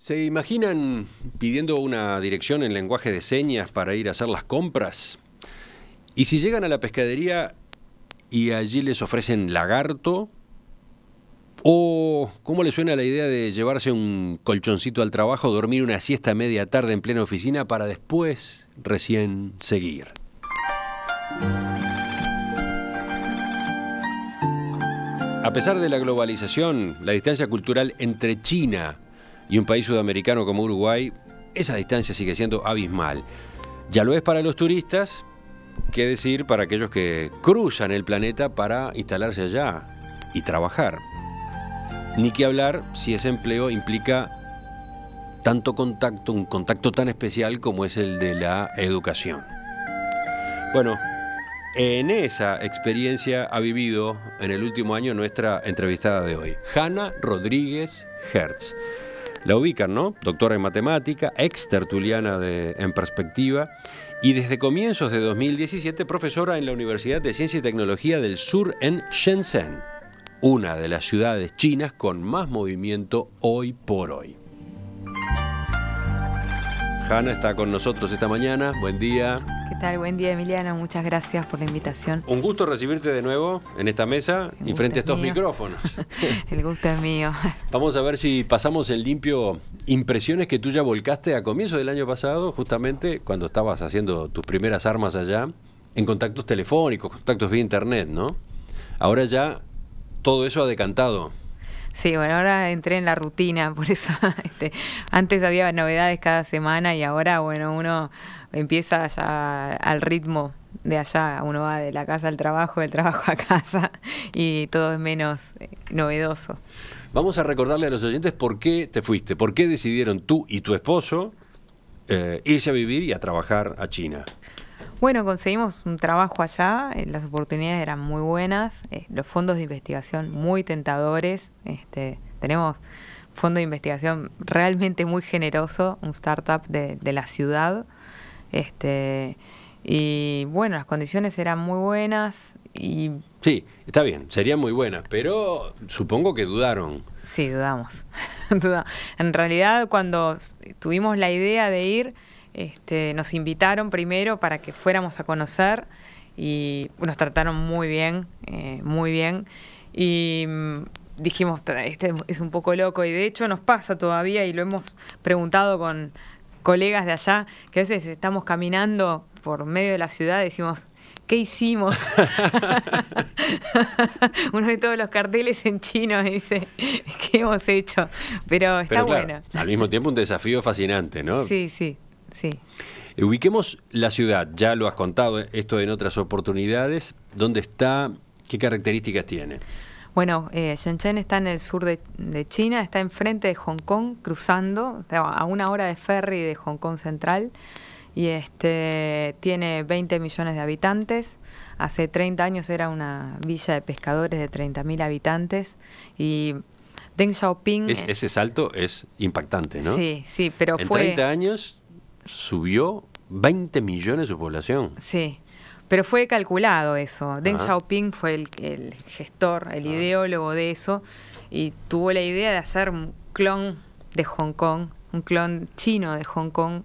¿Se imaginan pidiendo una dirección en lenguaje de señas para ir a hacer las compras? Y si llegan a la pescadería y allí les ofrecen lagarto, o cómo les suena la idea de llevarse un colchoncito al trabajo, dormir una siesta media tarde en plena oficina para después recién seguir. A pesar de la globalización, la distancia cultural entre China y un país sudamericano como Uruguay, esa distancia sigue siendo abismal. Ya lo es para los turistas, qué decir para aquellos que cruzan el planeta para instalarse allá y trabajar. Ni que hablar si ese empleo implica tanto contacto, un contacto tan especial como es el de la educación. Bueno, en esa experiencia ha vivido en el último año nuestra entrevistada de hoy, Hanna Rodríguez Hertz. La ubican, ¿no? Doctora en matemática, ex tertuliana de, en perspectiva y desde comienzos de 2017 profesora en la Universidad de Ciencia y Tecnología del Sur en Shenzhen, una de las ciudades chinas con más movimiento hoy por hoy. Hanna está con nosotros esta mañana. Buen día tal? Buen día, Emiliano. Muchas gracias por la invitación. Un gusto recibirte de nuevo en esta mesa y frente a estos micrófonos. el gusto es mío. Vamos a ver si pasamos el limpio impresiones que tú ya volcaste a comienzos del año pasado, justamente cuando estabas haciendo tus primeras armas allá, en contactos telefónicos, contactos vía internet, ¿no? Ahora ya todo eso ha decantado. Sí, bueno, ahora entré en la rutina, por eso este, antes había novedades cada semana y ahora, bueno, uno empieza ya al ritmo de allá, uno va de la casa al trabajo, del trabajo a casa y todo es menos eh, novedoso. Vamos a recordarle a los oyentes por qué te fuiste, por qué decidieron tú y tu esposo eh, irse a vivir y a trabajar a China. Bueno, conseguimos un trabajo allá, eh, las oportunidades eran muy buenas, los fondos de investigación muy tentadores, este, tenemos fondo de investigación realmente muy generoso, un startup de la ciudad este, y bueno, las condiciones eran muy buenas y... Sí, está bien, sería muy buena. pero supongo que dudaron. Sí, dudamos. en realidad, cuando tuvimos la idea de ir, este, nos invitaron primero para que fuéramos a conocer y nos trataron muy bien, eh, muy bien. Y mm, dijimos, este es un poco loco y de hecho nos pasa todavía y lo hemos preguntado con colegas de allá, que a veces estamos caminando por medio de la ciudad decimos, ¿qué hicimos? Uno de todos los carteles en chino dice, ¿qué hemos hecho? Pero está bueno. Al mismo tiempo un desafío fascinante, ¿no? Sí, sí, sí. Eh, ubiquemos la ciudad, ya lo has contado eh, esto en otras oportunidades, ¿dónde está? ¿Qué características tiene? Bueno, eh, Shenzhen está en el sur de, China, está enfrente de Hong Kong, cruzando a una hora de ferry de Hong Kong Central y este, tiene 20 millones de habitantes. Hace 30 años era una villa de pescadores de 30.000 habitantes y Deng Xiaoping... ese salto es impactante, ¿no? Sí, sí, pero en fue... En 30 años subió 20 millones de su población. Sí. Pero fue calculado eso. Deng Xiaoping fue el, gestor, el ideólogo de eso, y tuvo la idea de hacer un clon de Hong Kong, un clon chino de Hong Kong,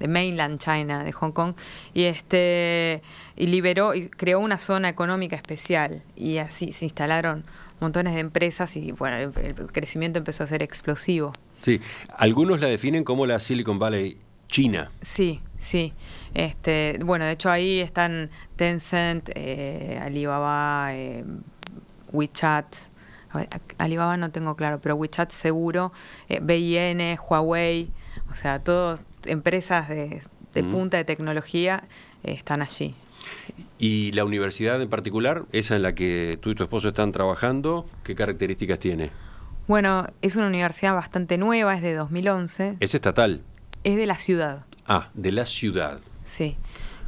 de mainland China, de Hong Kong, y este y liberó y creó una zona económica especial y así se instalaron montones de empresas y bueno, el, el crecimiento empezó a ser explosivo. Sí, algunos la definen como la Silicon Valley China. Sí. Sí, este, bueno, de hecho ahí están Tencent, eh, Alibaba, eh, WeChat, Alibaba no tengo claro, pero WeChat seguro, eh, BIN, Huawei, o sea, todas empresas de, punta de tecnología están allí. ¿Y la universidad en particular, esa en la que tú y tu esposo están trabajando, qué características tiene? Bueno, es una universidad bastante nueva, es de 2011. Es estatal. Es de la ciudad. Ah, de la ciudad. Sí.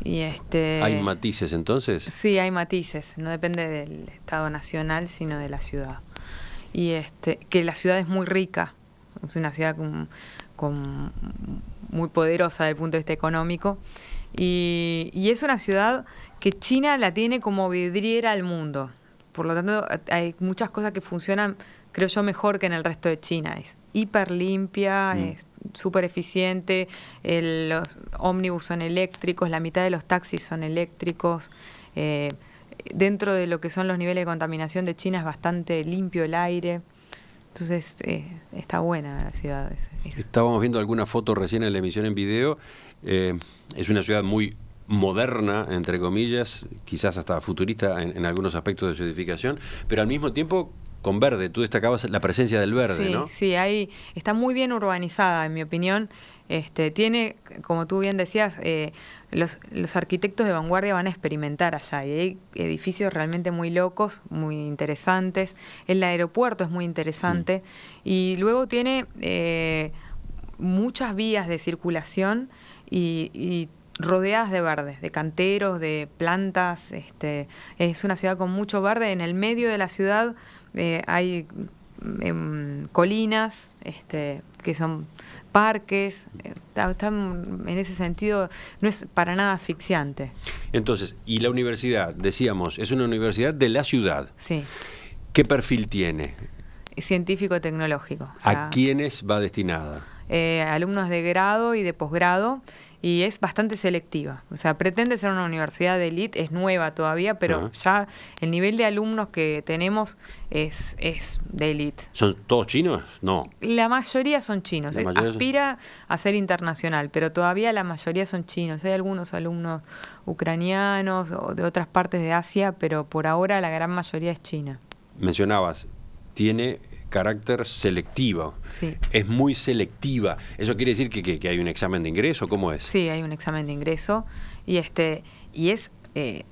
Y este, ¿Hay matices entonces? Sí, hay matices. No depende del Estado Nacional, sino de la ciudad. Y este, que la ciudad es muy rica. Es una ciudad con, muy poderosa desde el punto de vista económico. Y, y, es una ciudad que China la tiene como vidriera al mundo. Por lo tanto, hay muchas cosas que funcionan creo yo, mejor que en el resto de China. Es hiper limpia, mm. es súper eficiente, los ómnibus son eléctricos, la mitad de los taxis son eléctricos. Eh, dentro de lo que son los niveles de contaminación de China es bastante limpio el aire. Entonces eh, está buena la ciudad. Estábamos viendo alguna foto recién en la emisión en video. Eh, es una ciudad muy moderna, entre comillas, quizás hasta futurista en, en algunos aspectos de su edificación, pero al mismo tiempo con verde. Tú destacabas la presencia del verde, ¿no? Sí, ahí está muy bien urbanizada, en mi opinión. Este, tiene, como tú bien decías, eh, los, arquitectos de vanguardia van a experimentar allá y hay edificios realmente muy locos, muy interesantes. El aeropuerto es muy interesante mm. y luego tiene eh, muchas vías de circulación y, y rodeadas de verdes, de canteros, de plantas. Este, es una ciudad con mucho verde. En el medio de la ciudad eh, hay mm, em, colinas este, que son parques, eh, en ese sentido, no es para nada asfixiante. Entonces, y la universidad, decíamos, es una universidad de la ciudad. Sí. ¿Qué perfil tiene? Científico-tecnológico. ¿A quiénes va destinada? Eh, alumnos de grado y de posgrado y es bastante selectiva. O sea, pretende ser una universidad de élite, es nueva todavía, pero ya el nivel de alumnos que tenemos es, es de élite. ¿Son todos chinos? No. La mayoría son chinos. Eh, aspira a ser internacional, pero todavía la mayoría son chinos. Hay algunos alumnos ucranianos o de otras partes de Asia, pero por ahora la gran mayoría es china. Mencionabas, tiene carácter selectivo. Sí. Es muy selectiva. ¿Eso quiere decir que, hay un examen de ingreso? ¿Cómo es? Sí, hay un examen de ingreso y, este, y es, eh,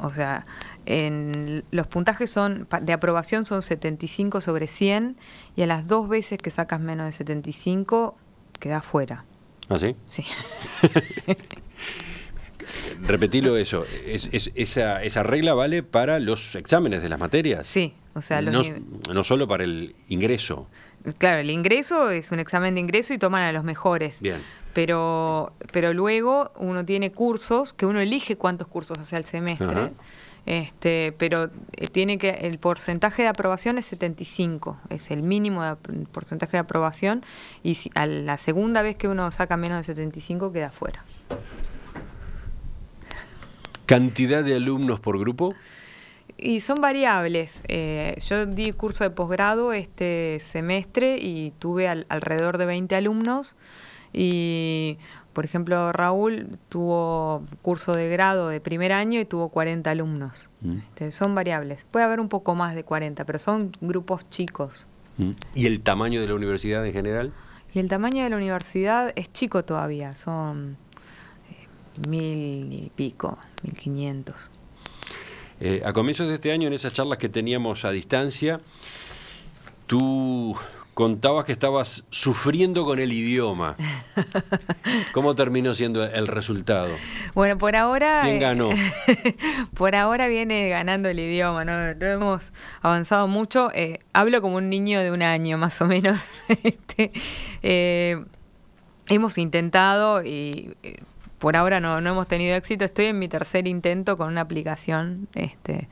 o sea, en, los puntajes son de aprobación son 75 sobre 100 y a las dos veces que sacas menos de 75 queda fuera. ¿Ah, sí? Sí. repetilo eso. Es, esa, regla vale para los exámenes de las materias. Sí, o sea, no, no solo para el ingreso. Claro, el ingreso es un examen de ingreso y toman a los mejores. Bien. Pero, pero luego uno tiene cursos que uno elige cuántos cursos hace al semestre. Este, pero eh, tiene que el porcentaje de aprobación es 75, es el mínimo de, porcentaje de aprobación y a la segunda vez que uno saca menos de 75 queda fuera. ¿Cantidad de alumnos por grupo? Y son variables. Eh, yo di curso de posgrado este semestre y tuve alrededor de 20 alumnos. Y, por ejemplo, Raúl tuvo curso de grado de primer año y tuvo 40 alumnos. Mm. Este, son variables. Puede haber un poco más de 40, pero son grupos chicos. Mm. ¿Y el tamaño de la universidad en general? Y el tamaño de la universidad es chico todavía. Son mil y pico, mil quinientos. Eh, a comienzos de este año, en esas charlas que teníamos a distancia, tú contabas que estabas sufriendo con el idioma. ¿Cómo terminó siendo el resultado? Bueno, por ahora... ¿Quién ganó? Eh, por ahora viene ganando el idioma, ¿no? hemos avanzado mucho. Eh, hablo como un niño de un año, más o menos. Este, hemos intentado y por ahora no, no hemos tenido éxito. Estoy en mi tercer intento con una aplicación, este,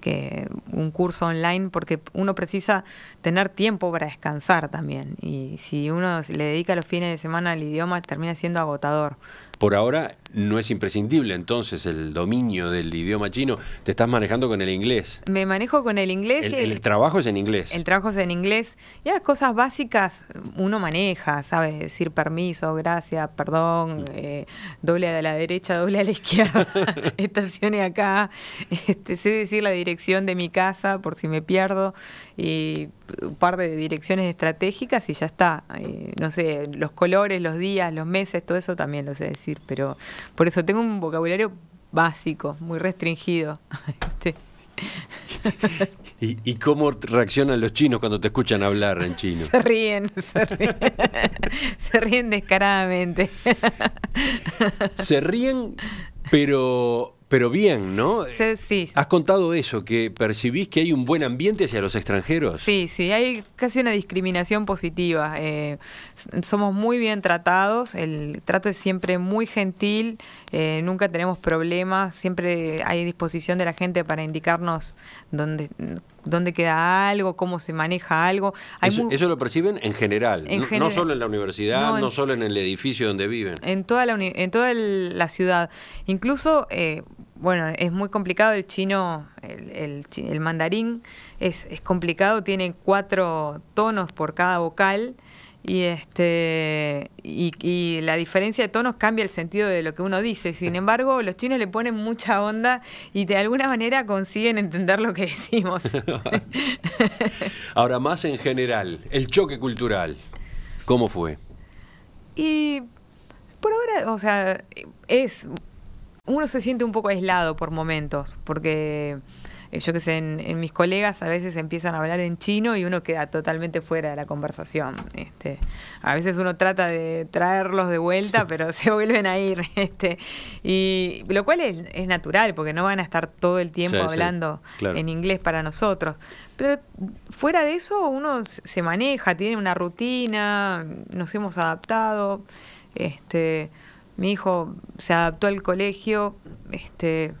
que un curso online, porque uno precisa tener tiempo para descansar también. Y si uno le dedica los fines de semana al idioma, termina siendo agotador. Por ahora no es imprescindible entonces el dominio del idioma chino. Te estás manejando con el inglés. Me manejo con el inglés. El, trabajo es en inglés. El trabajo es en inglés. Y las cosas básicas uno maneja, ¿sabes? Decir permiso, gracias, perdón, mm. eh, doble a la derecha, doble a la izquierda, estaciones acá. Este, sé decir la dirección de mi casa por si me pierdo. Y un par de direcciones estratégicas y ya está. Eh, no sé, los colores, los días, los meses, todo eso también lo sé decir pero por eso tengo un vocabulario básico, muy restringido. ¿Y, ¿Y, cómo reaccionan los chinos cuando te escuchan hablar en chino? Se ríen, se ríen, se ríen descaradamente. se ríen, pero pero bien, ¿no? Sí, sí. Has contado eso, que percibís que hay un buen ambiente hacia los extranjeros. Sí, sí, hay casi una discriminación positiva. Eh, somos muy bien tratados, el trato es siempre muy gentil, eh, nunca tenemos problemas, siempre hay disposición de la gente para indicarnos dónde dónde queda algo, cómo se maneja algo. eso, lo perciben en general, no, solo en la universidad, no, solo en el edificio donde viven. En toda la, en toda la ciudad. Incluso eh, bueno, es muy complicado el chino, el, mandarín es, complicado, tiene cuatro tonos por cada vocal y este y, la diferencia de tonos cambia el sentido de lo que uno dice. Sin embargo, los chinos le ponen mucha onda y de alguna manera consiguen entender lo que decimos. Ahora más en general, el choque cultural, ¿cómo fue? Y por ahora, o sea, es uno se siente un poco aislado por momentos, porque eh, yo que sé, en, mis colegas a veces empiezan a hablar en chino y uno queda totalmente fuera de la conversación. Este. a veces uno trata de traerlos de vuelta, pero se vuelven a ir. Este, y lo cual es, natural, porque no van a estar todo el tiempo hablando en inglés para nosotros. Pero fuera de eso uno se maneja, tiene una rutina, nos hemos adaptado. Este, mi hijo se adaptó al colegio, este,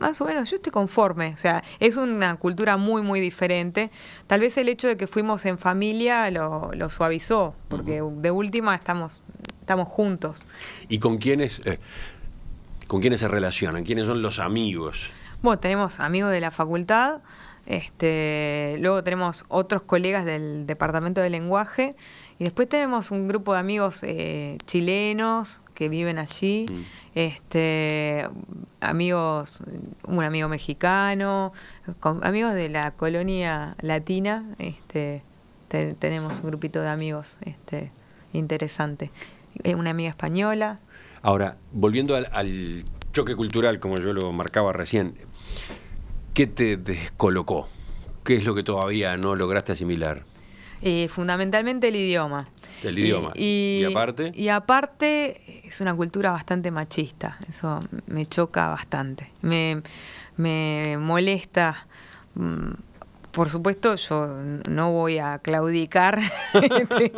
más o menos yo estoy conforme, o sea, es una cultura muy, muy diferente. Tal vez el hecho de que fuimos en familia lo, suavizó, porque de última estamos, juntos. ¿Y con quiénes, eh, con quiénes se relacionan? ¿Quiénes son los amigos? Bueno, tenemos amigos de la facultad, este, luego tenemos otros colegas del Departamento de Lenguaje y después tenemos un grupo de amigos eh, chilenos que viven allí, mm. este, amigos, un amigo mexicano, amigos de la colonia latina, este, tenemos un grupito de amigos este, interesante, eh, una amiga española. Ahora, volviendo al choque cultural, como yo lo marcaba recién, ¿Qué te descolocó? ¿Qué es lo que todavía no lograste asimilar? Eh, fundamentalmente el idioma. El idioma. Eh, y, aparte. Y aparte es una cultura bastante machista. Eso me choca bastante. Me, me molesta mm, por supuesto, yo no voy a claudicar, este,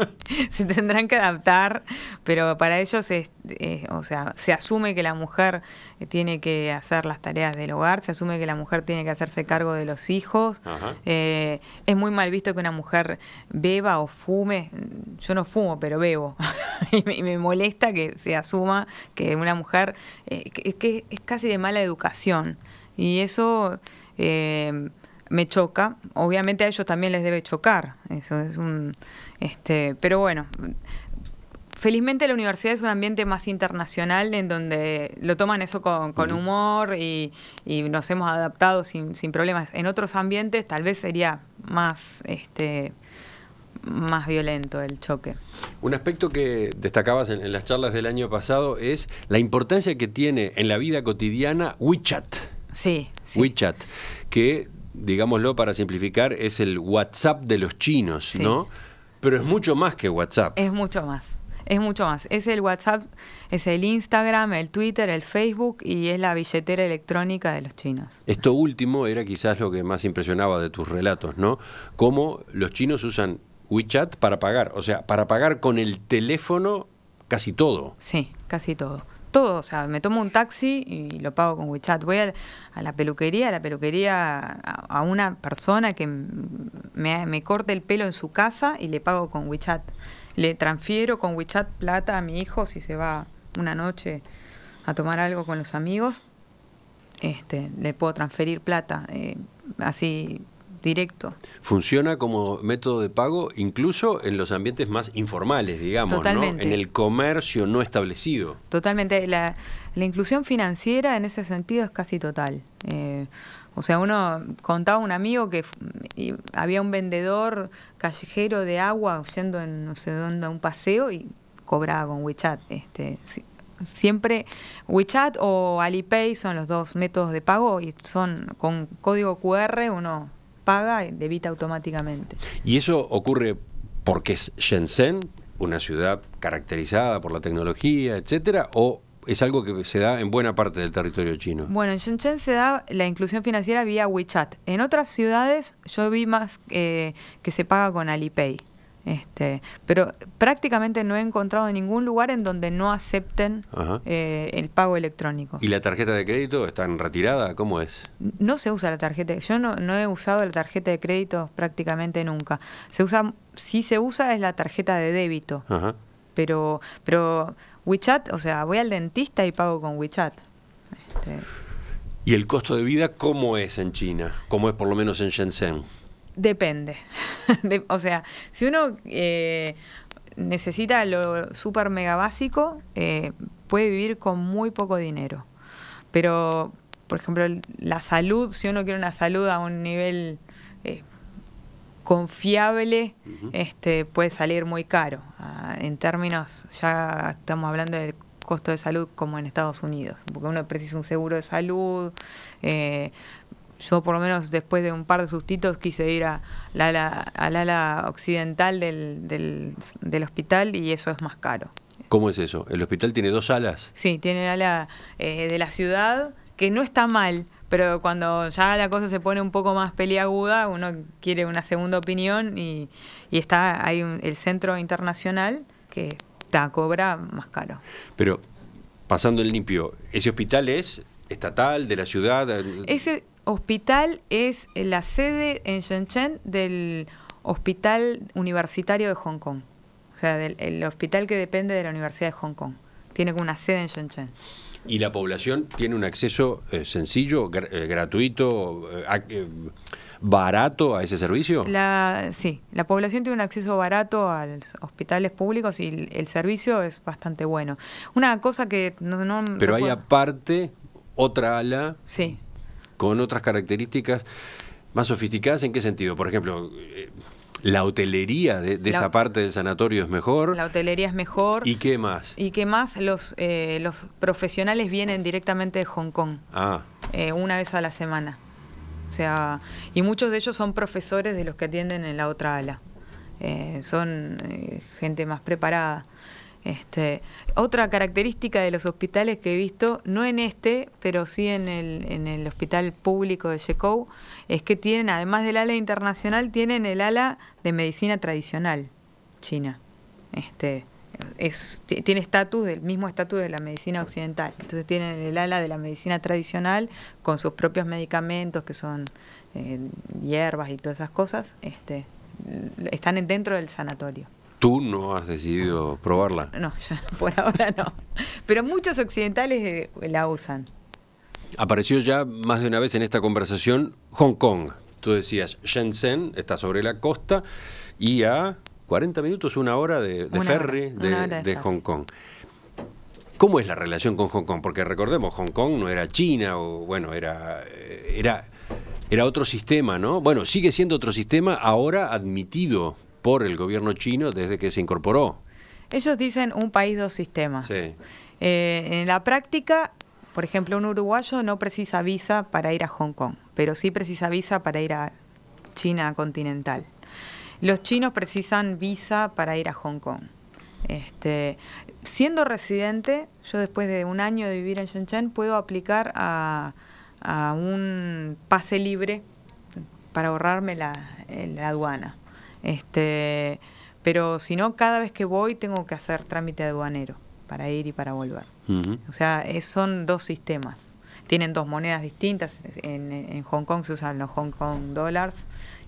se tendrán que adaptar, pero para ellos o sea, se asume que la mujer tiene que hacer las tareas del hogar, se asume que la mujer tiene que hacerse cargo de los hijos, eh, es muy mal visto que una mujer beba o fume, yo no fumo, pero bebo, y, me, molesta que se asuma que una mujer, eh, es casi de mala educación, y eso... Eh, me choca. Obviamente a ellos también les debe chocar. Eso es un. Este, pero bueno. Felizmente la universidad es un ambiente más internacional en donde lo toman eso con, humor y, nos hemos adaptado sin, problemas. En otros ambientes tal vez sería más este, más violento el choque. Un aspecto que destacabas en, las charlas del año pasado es la importancia que tiene en la vida cotidiana WeChat. Sí. sí. WeChat, que digámoslo para simplificar, es el WhatsApp de los chinos, ¿no? Pero es mucho más que WhatsApp. Es mucho más. Es mucho más. Es el WhatsApp, es el Instagram, el Twitter, el Facebook y es la billetera electrónica de los chinos. Esto último era quizás lo que más impresionaba de tus relatos, ¿no? Cómo los chinos usan WeChat para pagar, o sea, para pagar con el teléfono casi todo. Sí, casi todo todo, o sea, me tomo un taxi y lo pago con WeChat. Voy a, la peluquería, a la peluquería a, una persona que me, corte el pelo en su casa y le pago con WeChat. Le transfiero con WeChat plata a mi hijo si se va una noche a tomar algo con los amigos. Este, le puedo transferir plata. Eh, así directo. Funciona como método de pago incluso en los ambientes más informales, digamos, Totalmente. en el comercio no establecido. Totalmente. La, inclusión financiera en ese sentido es casi total. Eh, o sea, uno contaba un amigo que había un vendedor callejero de agua yendo en no sé dónde a un paseo y cobraba con WeChat. Este, siempre WeChat o Alipay son los dos métodos de pago y son con código QR uno paga, y eh, debita automáticamente. ¿Y eso ocurre porque es Shenzhen, una ciudad caracterizada por la tecnología, etcétera, o es algo que se da en buena parte del territorio chino. Bueno, en Shenzhen se da la inclusión financiera vía WeChat. En otras ciudades yo vi más eh, que se paga con Alipay. Este, pero prácticamente no he encontrado ningún lugar en donde no acepten eh, el pago electrónico. ¿Y la tarjeta de crédito está en retirada? ¿Cómo es? No se usa la tarjeta. Yo no, he usado la tarjeta de crédito prácticamente nunca. Se si se usa es la tarjeta de débito. Ajá. Pero, pero WeChat, o sea, voy al dentista y pago con WeChat. Este. ¿Y el costo de vida cómo es en China? ¿Cómo es por lo menos en Shenzhen? Depende. o sea, si uno eh, necesita lo súper mega básico, eh, puede vivir con muy poco dinero. Pero, por ejemplo, la salud, si uno quiere una salud a un nivel eh, confiable, este, puede salir muy caro. Ah, en términos, ya estamos hablando del costo de salud como en Estados Unidos, porque uno precisa un seguro de salud, eh, yo por lo menos después de un par de sustitos quise ir a la, ala, al ala occidental del, del, hospital y eso es más caro. ¿Cómo es eso? ¿El hospital tiene dos alas? Sí, tiene el ala eh, de la ciudad, que no está mal, pero cuando ya la cosa se pone un poco más peliaguda, uno quiere una segunda opinión y, y está hay un, el centro internacional que te cobra más caro. Pero pasando el limpio, ese hospital es estatal, de la ciudad. Ese, hospital es eh, la sede en Shenzhen del Hospital Universitario de Hong Kong. O sea, del el hospital que depende de la Universidad de Hong Kong. Tiene como una sede en Shenzhen. ¿Y la población tiene un acceso eh, sencillo, eh, gratuito, barato a ese servicio? La, sí, la población tiene un acceso barato a los hospitales públicos y el, servicio es bastante bueno. Una cosa que no... Pero hay aparte otra ala... Sí con otras características más sofisticadas. ¿En qué sentido? Por ejemplo... Eh, la hotelería de, esa parte del sanatorio es mejor. La hotelería es mejor. ¿Y qué más? ¿Y qué más? Los, eh, los profesionales vienen directamente de Hong Kong. Ah. Eh, una vez a la semana. O sea, y muchos de ellos son profesores de los que atienden en la otra ala. son gente más preparada. Este, otra característica de los hospitales que he visto, no en este, pero sí en el, hospital público de Shekou, es que tienen, además del ala internacional, tienen el ala de medicina tradicional china. Este, tiene estatus del mismo estatus de la medicina occidental. Entonces tienen el ala de la medicina tradicional con sus propios medicamentos, que son eh, hierbas y todas esas cosas, este, están dentro del sanatorio. ¿Tú no has decidido probarla? No, por ahora no. Pero muchos occidentales eh, la usan. Apareció ya más de una vez en esta conversación Hong Kong. Tú decías, Shenzhen está sobre la costa y a 40 minutos, una hora de, ferry de, Hong Kong. ¿Cómo es la relación con Hong Kong? Porque recordemos, Hong Kong no era China, o bueno, era, eh, era, era otro sistema, ¿no? Bueno, sigue siendo otro sistema ahora admitido por el gobierno chino desde que se incorporó. Ellos dicen un país, dos sistemas. Eh, en la práctica, por ejemplo, un uruguayo no precisa visa para ir a Hong Kong, pero sí precisa visa para ir a China continental. Los chinos precisan visa para ir a Hong Kong. Este, siendo residente, yo después de un año de vivir en Shenzhen puedo aplicar a, un pase libre para ahorrarme la aduana. Este, pero si no, cada vez que voy tengo que hacer trámite aduanero para ir y para volver. O sea, son dos sistemas. Tienen dos monedas distintas. En, Hong Kong se usan los Hong Kong dollars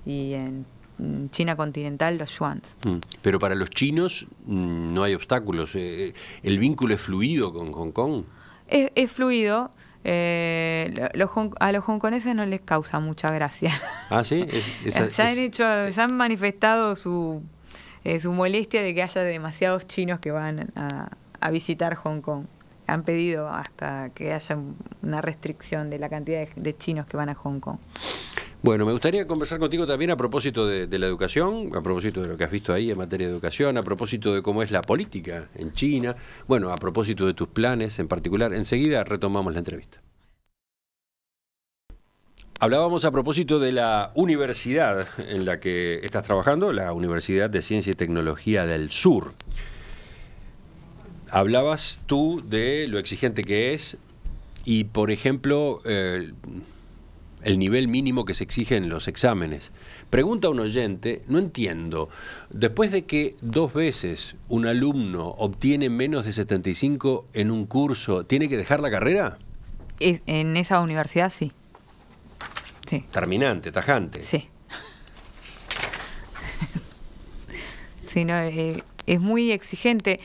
y en China continental los yuans. Mm. Pero para los chinos mm, no hay obstáculos. Eh, eh, ¿El vínculo es fluido con Hong Kong? es fluido. Eh, a los hongkoneses no les causa mucha gracia. Ah, sí. ya, han hecho, eh, han manifestado su, eh, su molestia de que haya demasiados chinos que van a, visitar Hong Kong. Han pedido hasta que haya una restricción de la cantidad de chinos que van a Hong Kong. Bueno, me gustaría conversar contigo también a propósito de, la educación, a propósito de lo que has visto ahí en materia de educación, a propósito de cómo es la política en China, bueno, a propósito de tus planes en particular. Enseguida retomamos la entrevista. Hablábamos a propósito de la universidad en la que estás trabajando, la Universidad de Ciencia y Tecnología del Sur. Hablabas tú de lo exigente que es y, por ejemplo, eh, el nivel mínimo que se exige en los exámenes. Pregunta a un oyente, no entiendo, después de que dos veces un alumno obtiene menos de 75 en un curso, ¿tiene que dejar la carrera? en esa universidad sí. sí. Terminante, tajante. Sí. Eh, es muy exigente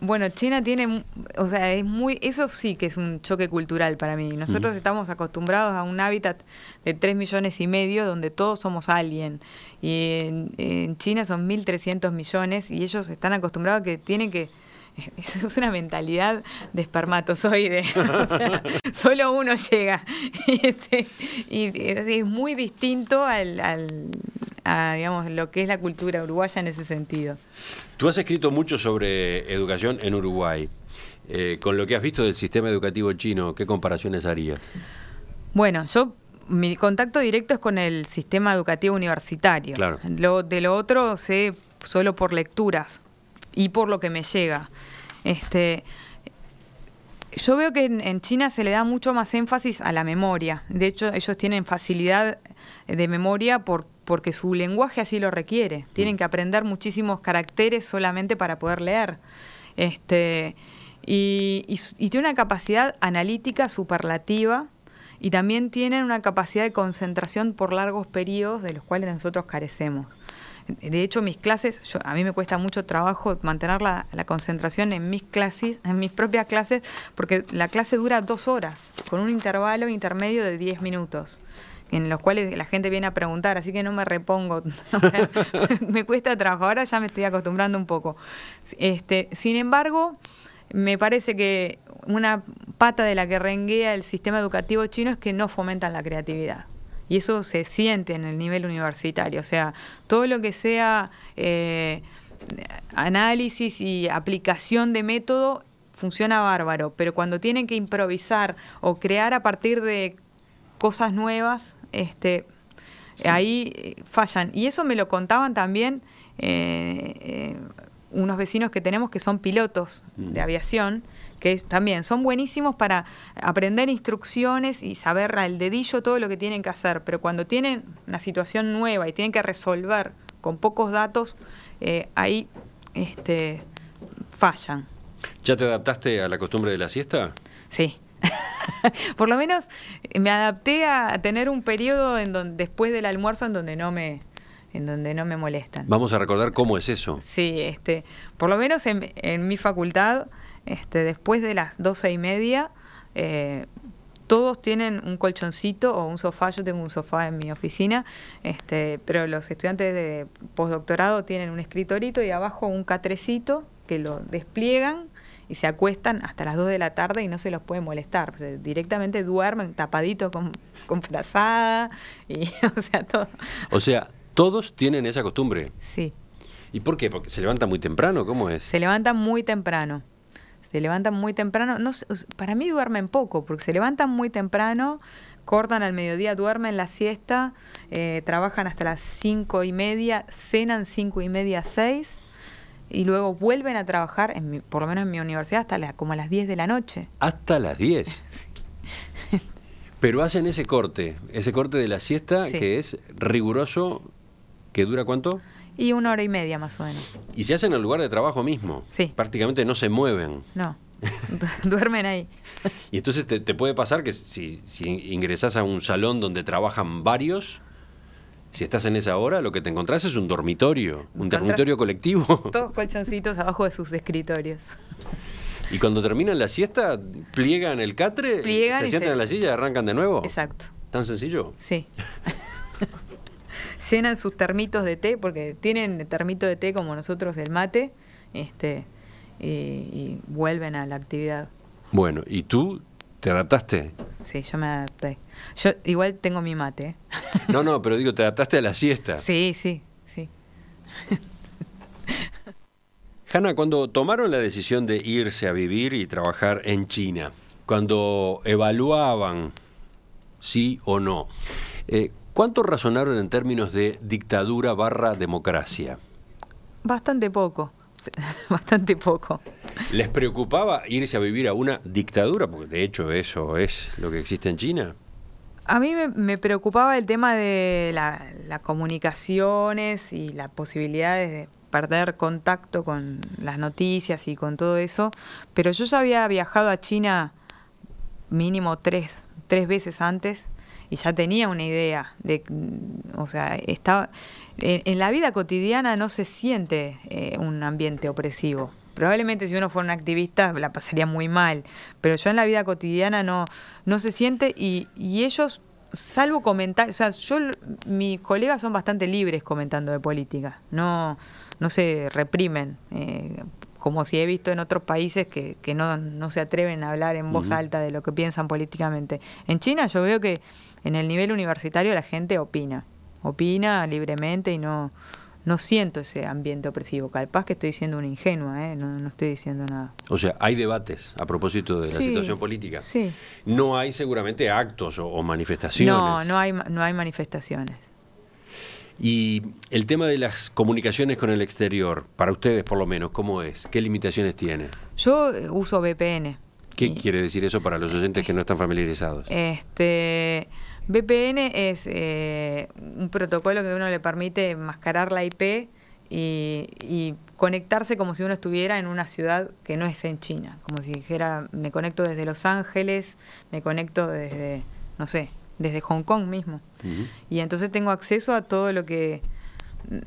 bueno, China tiene, o sea, es muy, eso sí que es un choque cultural para mí. Nosotros mm. estamos acostumbrados a un hábitat de 3 millones y medio donde todos somos alguien. Y en, China son 1.300 millones y ellos están acostumbrados a que tienen que es una mentalidad de espermatozoide. solo uno llega. Y, este, es muy distinto al, a digamos, lo que es la cultura uruguaya en ese sentido. Tú has escrito mucho sobre educación en Uruguay. Eh, con lo que has visto del sistema educativo chino, ¿qué comparaciones harías? Bueno, yo mi contacto directo es con el sistema educativo universitario. de lo otro sé solo por lecturas y por lo que me llega. Este, yo veo que en, China se le da mucho más énfasis a la memoria. De hecho, ellos tienen facilidad de memoria por porque su lenguaje así lo requiere. Tienen mm. que aprender muchísimos caracteres solamente para poder leer. Este, y, tiene una capacidad analítica superlativa y también tienen una capacidad de concentración por largos periodos de los cuales nosotros carecemos. De hecho, mis clases, a mí me cuesta mucho trabajo mantener la, la, concentración en mis clases, en mis propias clases, porque la clase dura dos horas, con un intervalo intermedio de diez minutos en los cuales la gente viene a preguntar, así que no me repongo. me cuesta trabajo, ahora ya me estoy acostumbrando un poco. Este, sin embargo, me parece que una pata de la que renguea el sistema educativo chino es que no fomentan la creatividad. Y eso se siente en el nivel universitario. O sea, todo lo que sea eh, análisis y aplicación de método funciona bárbaro, pero cuando tienen que improvisar o crear a partir de cosas nuevas, este, ahí fallan. Y eso me lo contaban también eh, eh, unos vecinos que tenemos que son pilotos de mm. aviación, que también son buenísimos para aprender instrucciones y saber al dedillo todo lo que tienen que hacer, pero cuando tienen una situación nueva y tienen que resolver con pocos datos, eh, ahí este, fallan. ¿Ya te adaptaste a la costumbre de la siesta? Sí. Por lo menos me adapté a tener un periodo en donde, después del almuerzo en donde no me, en donde no me molestan. Vamos a recordar cómo es eso. Sí, este, por lo menos en, mi facultad, este, después de las doce y media, eh, todos tienen un colchoncito o un sofá, yo tengo un sofá en mi oficina, este, pero los estudiantes de postdoctorado tienen un escritorito y abajo un catrecito que lo despliegan y se acuestan hasta las 2 de la tarde y no se los puede molestar. directamente duermen tapaditos con, con frazada y, o sea, todos tienen esa costumbre. Sí. ¿Y por qué? ¿Porque se levanta muy temprano? ¿Cómo es? Se levantan muy temprano. Se levantan muy temprano. No, para mí duermen poco, porque se levantan muy temprano, cortan al mediodía, duermen la siesta, eh, trabajan hasta las cinco y media, cenan cinco y media, seis y luego vuelven a trabajar, en por lo menos en mi universidad, hasta como a las 10 de la noche. Hasta las 10. Pero hacen ese corte, ese corte de la siesta que es riguroso, que dura cuánto? Y una hora y media más o menos. Y se hacen en el lugar de trabajo mismo. Sí. Prácticamente no se mueven. No. Duermen ahí. Y entonces te, puede pasar que si, si ingresas a un salón donde trabajan varios, si estás en esa hora, lo que te encontrás es un dormitorio, un dormitorio colectivo. Todos colchoncitos abajo de sus escritorios. Y cuando terminan la siesta, pliegan el catre, se sientan en la silla y arrancan de nuevo. Exacto. ¿Tan sencillo? Sí. Llenan sus termitos de té, porque tienen termito de té como nosotros el mate, este, y vuelven a la actividad. Bueno, ¿y tú ¿Te adaptaste? Sí, yo me adapté. Yo igual tengo mi mate. No, no, pero digo, te adaptaste a la siesta. Sí, sí, sí. Hanna, cuando tomaron la decisión de irse a vivir y trabajar en China, cuando evaluaban sí o no, eh, ¿cuánto razonaron en términos de dictadura barra democracia? Bastante poco, bastante poco. ¿Les preocupaba irse a vivir a una dictadura? Porque de hecho eso es lo que existe en China. A mí me, preocupaba el tema de las comunicaciones y las posibilidades de perder contacto con las noticias y con todo eso, pero yo ya había viajado a China mínimo tres, veces antes y ya tenía una idea de, o sea, estaba, en, la vida cotidiana no se siente eh, un ambiente opresivo. Probablemente si uno fuera un activista la pasaría muy mal, pero yo en la vida cotidiana no, no se siente y, y ellos, salvo comentar, o sea, yo, mis colegas son bastante libres comentando de política, no, no se reprimen, eh, como si he visto en otros países que, no, se atreven a hablar en voz alta de lo que piensan políticamente. En China yo veo que en el nivel universitario la gente opina, opina libremente y no, no siento ese ambiente opresivo. Capaz que estoy siendo una ingenua, ¿eh? no, estoy diciendo nada. O sea, hay debates a propósito de la situación política. Sí. No hay seguramente actos o, manifestaciones. No, no hay, no hay manifestaciones. Y el tema de las comunicaciones con el exterior, para ustedes por lo menos, ¿cómo es? ¿Qué limitaciones tiene? Yo eh, uso VPN. ¿Qué quiere decir eso para los oyentes que no están familiarizados? Este VPN es eh, un protocolo que uno le permite mascarar la IP y, conectarse como si uno estuviera en una ciudad que no es en China. Como si dijera, me conecto desde Los Ángeles, me conecto desde, no sé, desde Hong Kong mismo. Y entonces tengo acceso a todo lo que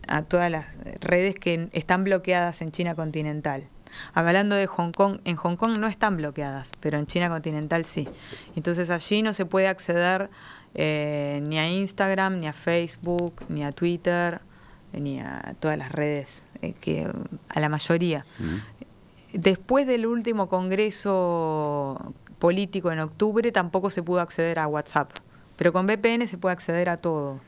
a todas las redes que están bloqueadas en China continental. Hablando de Hong Kong, en Hong Kong no están bloqueadas, pero en China continental sí. Entonces allí no se puede acceder eh, ni a Instagram, ni a Facebook, ni a Twitter, eh, ni a todas las redes, eh, que, a la mayoría. Después del último congreso político en octubre tampoco se pudo acceder a WhatsApp, pero con VPN se puede acceder a todo.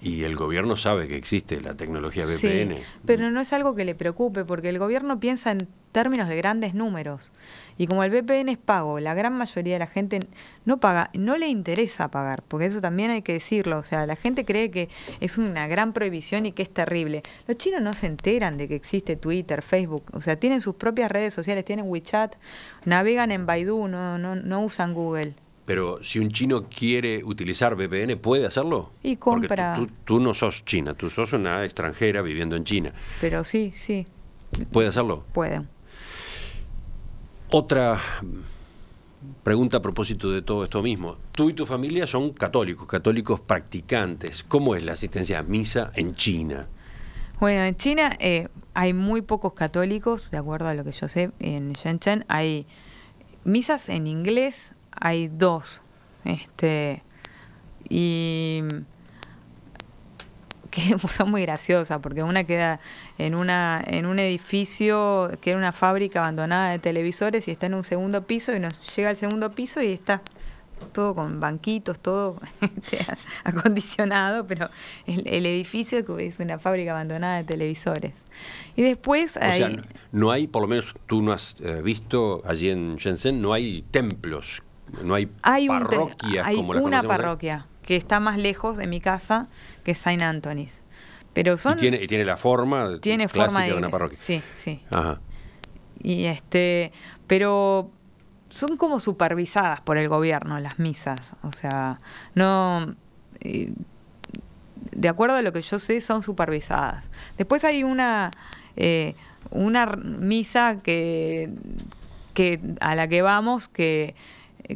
Y el gobierno sabe que existe la tecnología VPN. Sí, pero no es algo que le preocupe, porque el gobierno piensa en términos de grandes números. Y como el VPN es pago, la gran mayoría de la gente no paga, no le interesa pagar, porque eso también hay que decirlo. O sea, la gente cree que es una gran prohibición y que es terrible. Los chinos no se enteran de que existe Twitter, Facebook, o sea, tienen sus propias redes sociales, tienen WeChat, navegan en Baidu, no, no, no usan Google. Pero si un chino quiere utilizar VPN, ¿puede hacerlo? Y compra. Porque tú, no sos china, tú sos una extranjera viviendo en China. Pero sí, sí. ¿Puede hacerlo? Pueden. Otra pregunta a propósito de todo esto mismo. Tú y tu familia son católicos, católicos practicantes. ¿Cómo es la asistencia a misa en China? Bueno, en China eh, hay muy pocos católicos, de acuerdo a lo que yo sé, en Shenzhen hay misas en inglés, hay dos. Este, y que son muy graciosas, porque una queda en, una, en un edificio que era una fábrica abandonada de televisores y está en un segundo piso y nos llega al segundo piso y está todo con banquitos, todo este, acondicionado, pero el, edificio es una fábrica abandonada de televisores. Y después... Hay... no hay, por lo menos tú no has eh, visto allí en Shenzhen, no hay templos, no hay, hay parroquias hay una parroquia que está más lejos de mi casa, que Saint Anthony's. Pero son, ¿Y tiene, tiene la forma tiene forma de, una parroquia. Sí, sí. Ajá. Y este, pero son como supervisadas por el gobierno las misas. O sea, no. De acuerdo a lo que yo sé, son supervisadas. Después hay una. Eh, una misa que, que a la que vamos que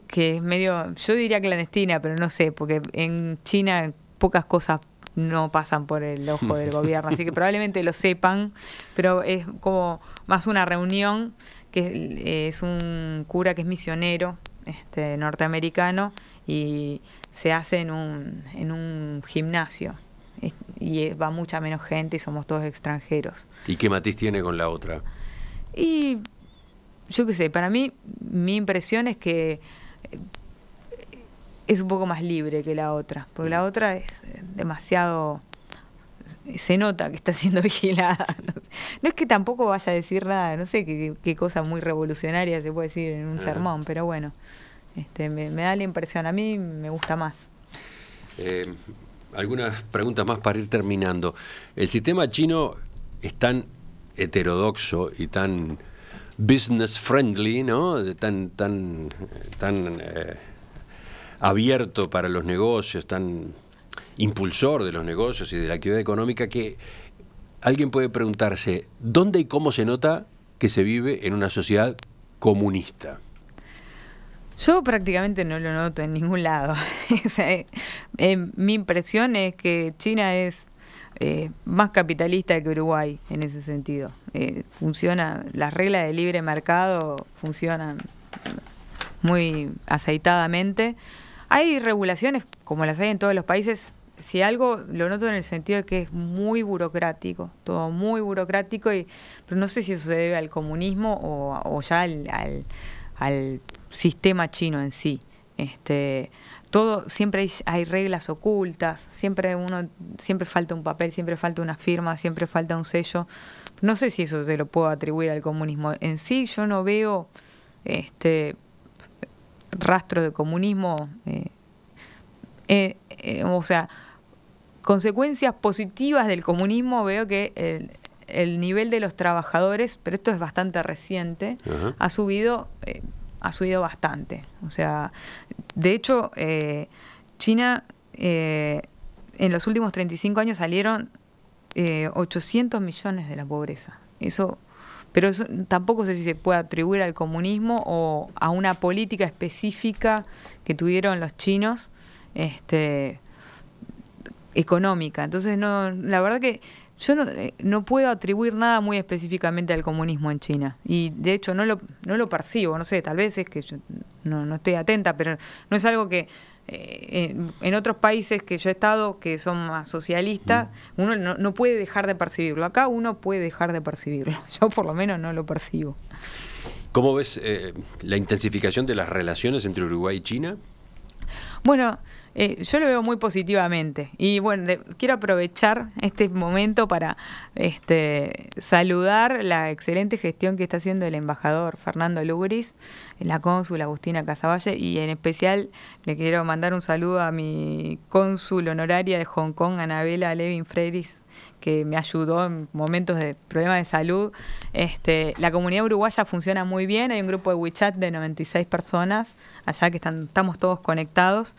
que es medio, yo diría clandestina, pero no sé, porque en China pocas cosas no pasan por el ojo del gobierno, así que probablemente lo sepan, pero es como más una reunión que eh, es un cura que es misionero este, norteamericano y se hace en un, en un gimnasio y va mucha menos gente y somos todos extranjeros. ¿Y qué matiz tiene con la otra? Y yo qué sé, para mí mi impresión es que es un poco más libre que la otra, porque la mm. otra es eh, demasiado eh, se nota que está siendo vigilada. No es que tampoco vaya a decir nada, no sé qué, cosa muy revolucionaria se puede decir en un sermón, pero bueno, este, me, da la impresión, a mí me gusta más. Eh, algunas preguntas más para ir terminando. El sistema chino es tan heterodoxo y tan business friendly, ¿no? Tan, tan, tan eh, abierto para los negocios, tan impulsor de los negocios y de la actividad económica que alguien puede preguntarse, ¿dónde y cómo se nota que se vive en una sociedad comunista? Yo prácticamente no lo noto en ningún lado. Eh, eh, mi impresión es que China es este, más capitalista que Uruguay en ese sentido. Eh, funciona, las reglas de libre mercado funcionan muy aceitadamente. Hay regulaciones, como las hay en todos los países, si algo lo noto en el sentido de que es muy burocrático, todo muy burocrático, y, pero no sé si eso se debe al comunismo o, ya al, al, sistema chino en sí. Este, todo siempre hay, reglas ocultas, siempre uno siempre falta un papel, siempre falta una firma, siempre falta un sello. No sé si eso se lo puedo atribuir al comunismo. En sí yo no veo este rastro de comunismo, eh, eh, eh, o sea, consecuencias positivas del comunismo veo que el, nivel de los trabajadores, pero esto es bastante reciente, ha subido ha subido bastante. O sea, de hecho, eh, China eh, en los últimos 35 años salieron 800 eh, millones de la pobreza. Eso, pero tampoco sé si se puede atribuir al comunismo o a una política específica que tuvieron los chinos. Este, económica. Entonces, no, la verdad que yo eh, no, puedo atribuir nada muy específicamente al comunismo en China. Y de hecho no lo, no lo percibo, no sé, tal vez es que yo no, no estoy atenta, pero no es algo que eh, en, otros países que yo he estado, que son más socialistas, mm. uno no, puede dejar de percibirlo. Acá uno puede dejar de percibirlo. Yo por lo menos no lo percibo. ¿Cómo ves eh, la intensificación de las relaciones entre Uruguay y China? Bueno, eh, yo lo veo muy positivamente y bueno, quiero aprovechar este momento para este, saludar la excelente gestión que está haciendo el embajador Fernando Lugris, la cónsul Agustina Casavalle y en especial le quiero mandar un saludo a mi cónsul honoraria de Hong Kong, Anabela Levin Freiris que me ayudó en momentos de problemas de salud. Este, la comunidad uruguaya funciona muy bien, hay un grupo de WeChat de 96 personas allá que estamos todos conectados.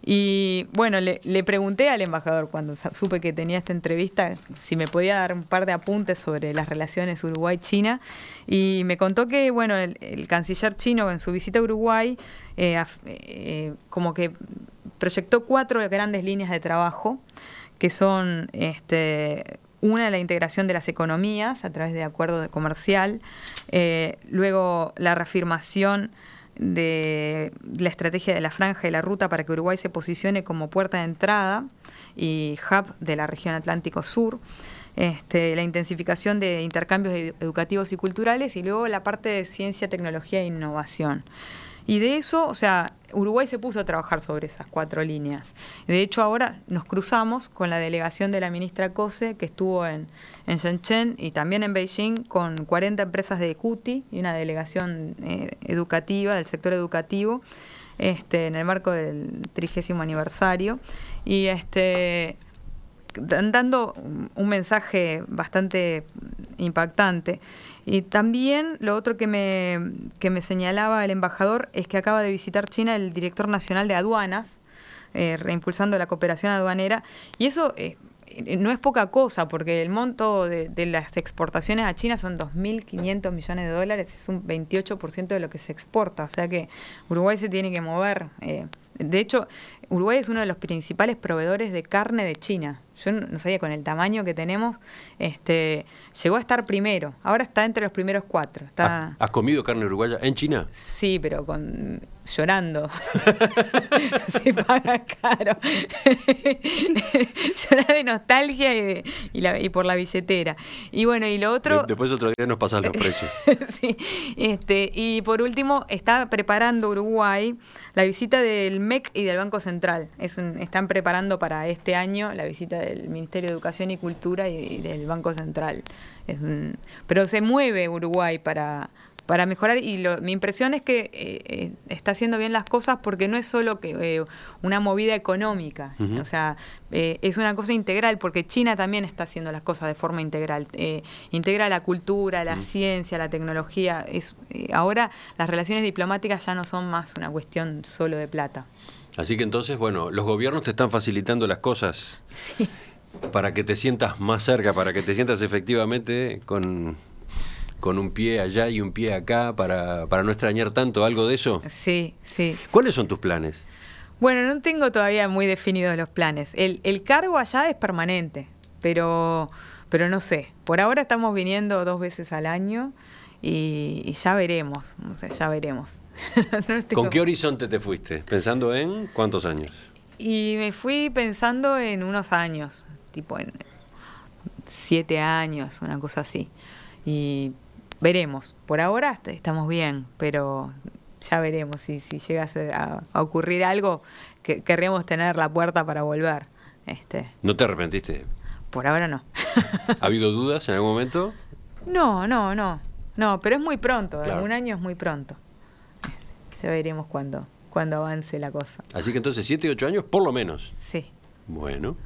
Y bueno, le, pregunté al embajador cuando supe que tenía esta entrevista si me podía dar un par de apuntes sobre las relaciones Uruguay-China y me contó que bueno, el, canciller chino en su visita a Uruguay eh, eh, como que proyectó cuatro grandes líneas de trabajo que son este, una, la integración de las economías a través de acuerdo comercial, eh, luego la reafirmación de la estrategia de la franja y la ruta para que Uruguay se posicione como puerta de entrada y hub de la región Atlántico Sur, este, la intensificación de intercambios educativos y culturales y luego la parte de ciencia, tecnología e innovación. Y de eso, o sea, Uruguay se puso a trabajar sobre esas cuatro líneas. De hecho, ahora nos cruzamos con la delegación de la ministra Cose, que estuvo en, Shenzhen y también en Beijing, con 40 empresas de CUTI y una delegación eh, educativa, del sector educativo, este, en el marco del trigésimo aniversario. Y este dando un mensaje bastante impactante. Y también lo otro que me, que me señalaba el embajador es que acaba de visitar China el director nacional de aduanas, eh, reimpulsando la cooperación aduanera, y eso... Eh, no es poca cosa, porque el monto de, las exportaciones a China son 2.500 millones de dólares, es un 28% de lo que se exporta, o sea que Uruguay se tiene que mover. Eh. de hecho, Uruguay es uno de los principales proveedores de carne de China yo no sabía con el tamaño que tenemos, este, llegó a estar primero. Ahora está entre los primeros cuatro. ¿Has comido carne uruguaya en China? Sí, pero con llorando. Se paga caro. Llorar de nostalgia y, y, por la billetera. Y bueno, y lo otro. Después otro día nos pasan los precios. Este, y por último, está preparando Uruguay la visita del MEC y del Banco Central. Es están preparando para este año la visita de del Ministerio de Educación y Cultura y, del Banco Central. pero se mueve Uruguay para, mejorar y mi impresión es que eh, eh, está haciendo bien las cosas porque no es solo que eh, una movida económica, o sea, es una cosa integral porque China también está haciendo las cosas de forma integral, integra la cultura, la ciencia, la tecnología. ahora las relaciones diplomáticas ya no son más una cuestión solo de plata. Así que entonces, bueno, los gobiernos te están facilitando las cosas sí. para que te sientas más cerca, para que te sientas efectivamente con, un pie allá y un pie acá, para, para no extrañar tanto algo de eso. Sí, sí. ¿Cuáles son tus planes? Bueno, no tengo todavía muy definidos los planes. El, cargo allá es permanente, pero, pero no sé. Por ahora estamos viniendo dos veces al año y, y ya veremos, o sea, ya veremos. Este ¿Con qué horizonte te fuiste? ¿Pensando en cuántos años? Y me fui pensando en unos años, tipo en siete años, una cosa así. Y veremos. Por ahora estamos bien, pero ya veremos. Si, si a, ocurrir algo, que, querríamos tener la puerta para volver. Este. ¿No te arrepentiste? Por ahora no. ¿Ha habido dudas en algún momento? No, no, no. No, pero es muy pronto. Un año es muy pronto ya veremos cuándo cuando avance la cosa. Así que entonces 7, 8 años por lo menos. Sí. Bueno.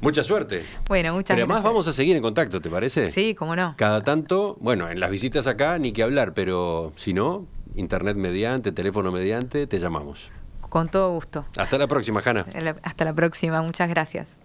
Mucha suerte. Bueno, muchas gracias. Pero además vamos a seguir en contacto, ¿te parece? Sí, cómo no. Cada tanto, bueno, en las visitas acá ni que hablar, pero si no, internet mediante, teléfono mediante, te llamamos. Con todo gusto. Hasta la próxima, Hanna. Hasta la próxima, muchas gracias.